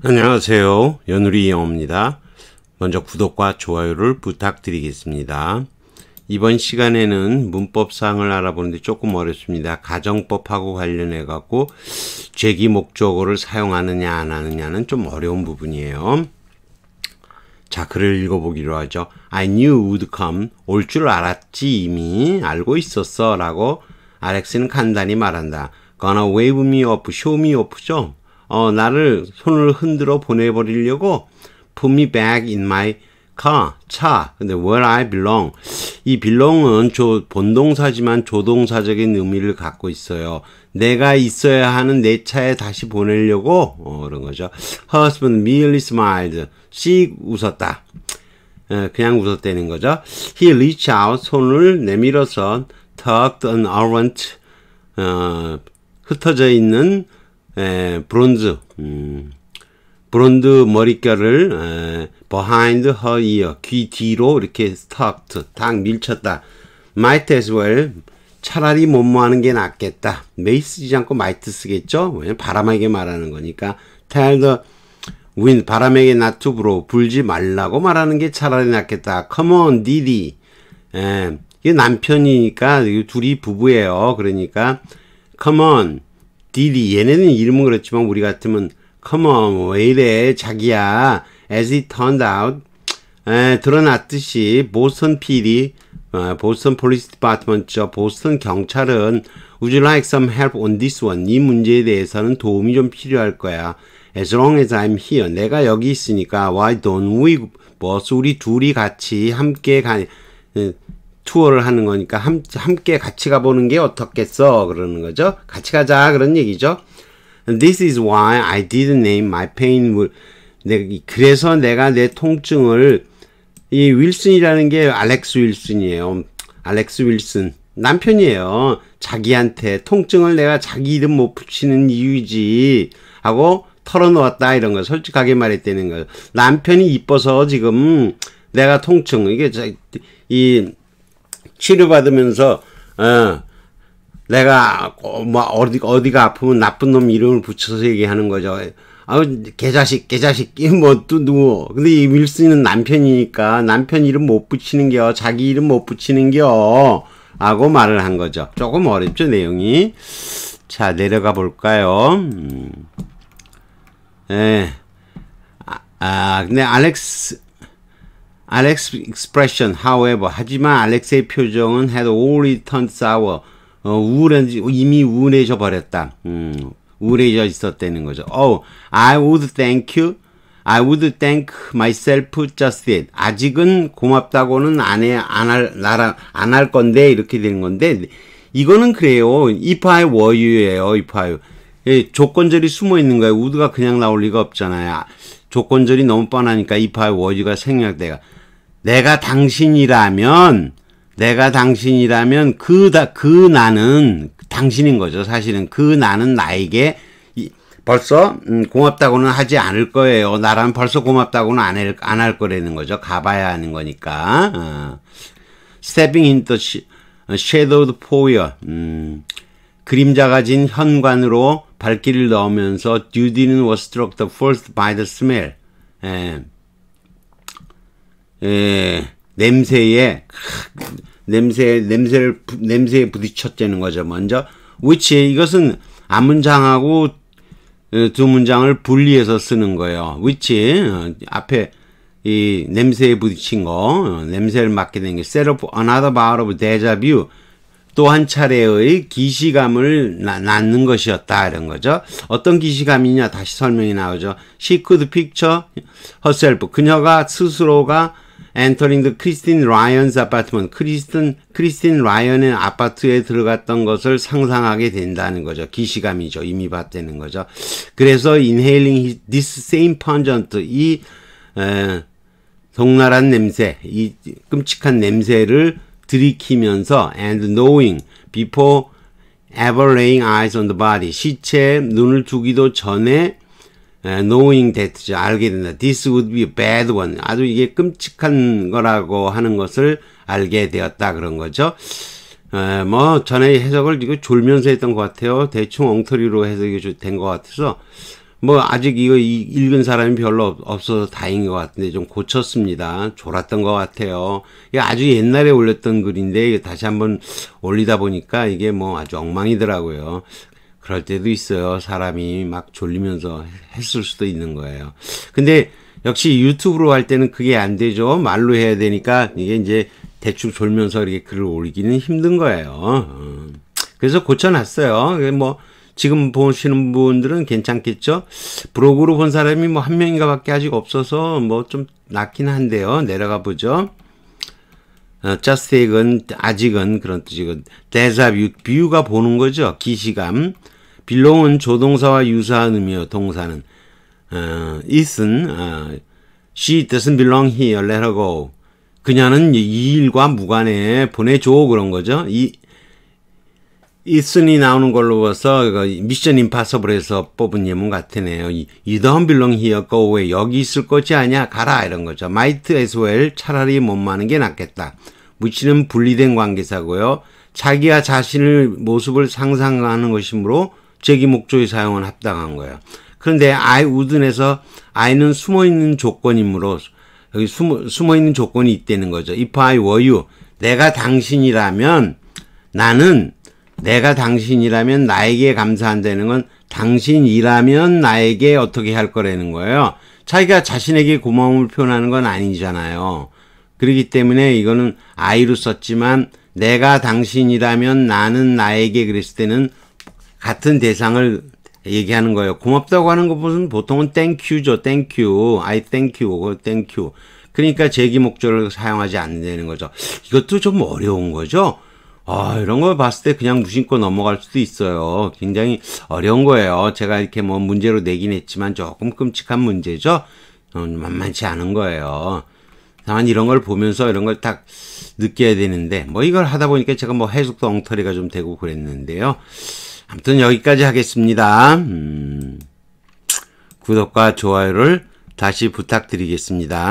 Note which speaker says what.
Speaker 1: 안녕하세요. 연우리 영어입니다. 먼저 구독과 좋아요를 부탁드리겠습니다. 이번 시간에는 문법상을 알아보는데 조금 어렵습니다. 가정법하고 관련해 갖고 제기 목적어를 사용하느냐 안 하느냐는 좀 어려운 부분이에요. 자, 글을 읽어보기로 하죠. I knew would come. 올 줄 알았지 이미. 알고 있었어. 라고 알렉스는 간단히 말한다. Gonna wave me up. show me up죠. 어, 나를 손을 흔들어 보내버리려고 put me back in my car, 차. 근데 where I belong. 이 belong은 조, 본동사지만 조동사적인 의미를 갖고 있어요. 내가 있어야 하는 내 차에 다시 보내려고 어, 그런 거죠. husband merely smiled. 씩 웃었다. 그냥 웃었다는 거죠. He reached out, 손을 내밀어서 tugged an orange, 어, 흩어져 있는 에, 브론즈 음, 브론즈 머릿결을 에, behind her ear 귀 뒤로 이렇게 스타트 f 딱 밀쳤다. might as well 차라리 못모하는게 낫겠다. may 쓰지 않고 might 쓰겠죠. 왜냐면 바람에게 말하는 거니까 tell the wind 바람에게 not to blow 불지 말라고 말하는 게 차라리 낫겠다. come on 디디 에, 이게 남편이니까 둘이 부부예요. 그러니까 come on 디디 얘네는 이름은 그렇지만 우리 같으면 Come o 왜 이래 자기야 As it turned out 에, 드러났듯이 보스턴 PD 어, 보스턴 폴리스 디파트먼트 보스턴 경찰은 Would you like some help on this one? 이 문제에 대해서는 도움이 좀 필요할 거야 As long as I'm here 내가 여기 있으니까 Why don't we b o 우리 둘이 같이 함께 가 투어를 하는 거니까 함, 함께 같이 가보는 게 어떻겠어 그러는 거죠. 같이 가자 그런 얘기죠. And this is why I didn't name my pain. 그래서 내가 내 통증을 이 윌슨이라는 게 알렉스 윌슨이에요. 알렉스 윌슨 남편이에요. 자기한테 통증을 내가 자기 이름 못 붙이는 이유지 하고 털어놓았다 이런 걸 솔직하게 말했다는 거예요. 남편이 이뻐서 지금 내가 통증 이게 이 치료받으면서 어, 내가 뭐 어디 어디가 아프면 나쁜 놈 이름을 붙여서 얘기하는 거죠. 아우 개자식 개자식 뭐또 누구 근데 이 윌슨은 남편이니까 남편 이름 못 붙이는겨 자기 이름 못 붙이는겨 라고 말을 한 거죠. 조금 어렵죠 내용이. 자 내려가 볼까요? 음. 예. 아, 아 근데 알렉스 Alex expression, however. 하지만 알렉스의 표정은 had already turned sour. 어, 우울한지 이미 우울해져 버렸다. 음, 우울해져 있었다는 거죠. Oh, I would thank you. I would thank myself just it. 아직은 고맙다고는 안 해, 안 할, 나라, 안할 건데, 이렇게 되는 건데, 이거는 그래요. if I were you예요, if I. 예, 조건절이 숨어 있는 거예요. would가 그냥 나올 리가 없잖아요. 조건절이 너무 뻔하니까 if I were you가 생략돼요. 내가 당신이라면 내가 당신이라면 그, 다, 그 나는 당신인 거죠. 사실은 그 나는 나에게 벌써 음, 고맙다고는 하지 않을 거예요. 나라면 벌써 고맙다고는 안할안 할 거라는 거죠. 가봐야 하는 거니까. 스태 t 힌트 p 도우 g i n t 음, 그림자가 진 현관으로 발길을 넣으면서 d 디는 was struck the first by the smell. 예. 에, 예, 냄새에 냄새 냄새를 냄새에 부딪혔다는 거죠. 먼저 위치 i 이것은 앞문장하고 어, 두 문장을 분리해서 쓰는 거예요. 위치 어, 앞에 이 냄새에 부딪힌 거 어, 냄새를 맡게 된 게 set up another bar of deja vu 또 한 차례의 기시감을 낳는 것이었다 이런 거죠. 어떤 기시감이냐 다시 설명이 나오죠. She could picture herself 그녀가 스스로가 entering the Christine Ryan's apartment, 크리스틴, 크리스틴 라이언의 아파트에 들어갔던 것을 상상하게 된다는 거죠. 기시감이죠. 이미 받되는 거죠. 그래서 inhaling this same pungent, 이 에, 동나란 냄새, 이 끔찍한 냄새를 들이키면서 and knowing before ever laying eyes on the body, 시체에 눈을 두기도 전에 예, knowing that 알게 된다. This would be a bad one. 아주 이게 끔찍한 거라고 하는 것을 알게 되었다 그런 거죠. 에, 예, 뭐 전에 해석을 이거 졸면서 했던 것 같아요. 대충 엉터리로 해석이 된 것 같아서 뭐 아직 이거 읽은 사람이 별로 없어서 다행인 것 같은데 좀 고쳤습니다. 졸았던 것 같아요. 이게 아주 옛날에 올렸던 글인데 다시 한번 올리다 보니까 이게 뭐 아주 엉망이더라고요. 그럴 때도 있어요. 사람이 막 졸리면서 했을 수도 있는 거예요. 근데 역시 유튜브로 할 때는 그게 안 되죠. 말로 해야 되니까 이게 이제 대충 졸면서 이렇게 글을 올리기는 힘든 거예요. 음. 그래서 고쳐놨어요. 뭐 지금 보시는 분들은 괜찮겠죠? 브로그로 본 사람이 뭐 한 명인가 밖에 아직 없어서 뭐 좀 낫긴 한데요. 내려가 보죠. 어, 스 u s t 은 아직은 그런 뜻이고, 대사 뷰가 보는 거죠. 기시감. 빌롱은 조동사와 유사한 의미의 동사는 어, it은 어, she doesn't belong here, let her go. 그녀는 이 일과 무관해 보내줘 그런 거죠. 이 i t 이 나오는 걸로 봐서 미션 임파서블에서 뽑은 예문 같으네요. You don't belong here, go away. 여기 있을 것이 아니야, 가라 이런 거죠. Might as well 차라리 못 마는 게 낫겠다. 무치는 분리된 관계사고요. 자기와 자신의 모습을 상상하는 것이므로 제기 목적에 사용은 합당한 거예요. 그런데 I wouldn에서 I는 숨어 있는 조건이므로 여기 숨어, 숨어 있는 조건이 있다는 거죠. If I were you, 내가 당신이라면 나는 내가 당신이라면 나에게 감사한다는 건 당신이라면 나에게 어떻게 할 거라는 거예요. 자기가 자신에게 고마움을 표현하는 건 아니잖아요. 그렇기 때문에 이거는 I로 썼지만 내가 당신이라면 나는 나에게 그랬을 때는 같은 대상을 얘기하는 거예요. 고맙다고 하는 것은 보통은 땡큐죠. 땡큐. I thank you. 땡큐. 그러니까 제기 목적을 사용하지 않는다는 거죠. 이것도 좀 어려운 거죠. 아, 이런 걸 봤을 때 그냥 무심코 넘어갈 수도 있어요. 굉장히 어려운 거예요. 제가 이렇게 뭐 문제로 내긴 했지만 조금 끔찍한 문제죠. 어, 만만치 않은 거예요. 다만 이런 걸 보면서 이런 걸 딱 느껴야 되는데 뭐 이걸 하다 보니까 제가 뭐 해석도 엉터리가 좀 되고 그랬는데요. 아무튼 여기까지 하겠습니다. 음, 구독과 좋아요를 다시 부탁드리겠습니다.